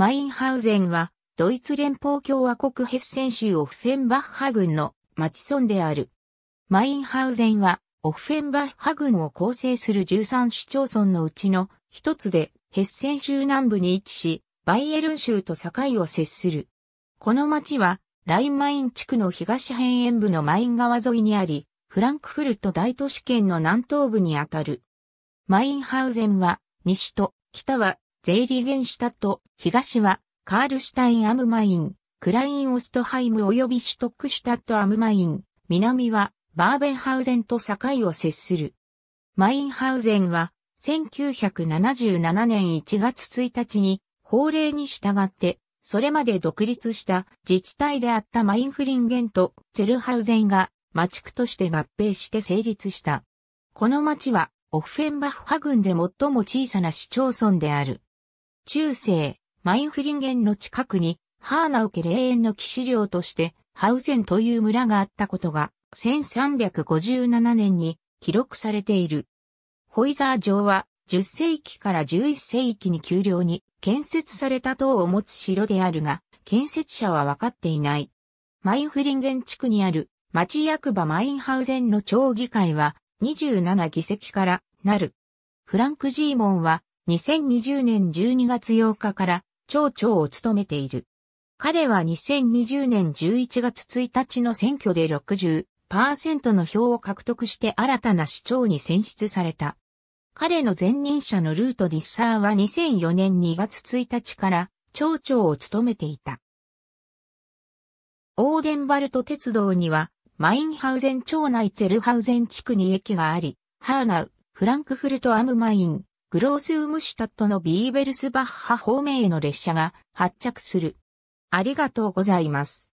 マインハウゼンは、ドイツ連邦共和国ヘッセン州オフフェンバッハ郡の町村である。マインハウゼンは、オフフェンバッハ郡を構成する13市町村のうちの一つで、ヘッセン州南部に位置し、バイエルン州と境を接する。この町は、ラインマイン地区の東辺縁部のマイン川沿いにあり、フランクフルト大都市圏の南東部にあたる。マインハウゼンは、西と北はゼイリゲンシュタット、東は、カールシュタインアムマイン、クラインオストハイム及びシュトックシュタットアムマイン、南は、バーベンハウゼンと境を接する。マインハウゼンは、1977年1月1日に、法令に従って、それまで独立した自治体であったマインフリンゲンとツェルハウゼンが、町区として合併して成立した。この町は、オッフェンバッファ郡で最も小さな市町村である。中世、マインフリンゲンの近くに、ハーナウケ霊園の騎士領として、ハウゼンという村があったことが、1357年に記録されている。ホイザー城は、10世紀から11世紀に丘陵に建設された塔を持つ城であるが、建設者は分かっていない。マインフリンゲン地区にある町役場マインハウゼンの町議会は27議席からなる。フランク・ジーモンは2020年12月8日から町長を務めている。彼は2020年11月1日の選挙で60%の票を獲得して新たな市長に選出された。彼の前任者のルート・ディッサーは2004年2月1日から町長を務めていた。オーデンバルト鉄道には、マインハウゼン町内ツェルハウゼン地区に駅があり、ハーナウ、フランクフルト・アム・マイン、グロースウムシュタットのビーベルスバッハ方面への列車が発着する。ありがとうございます。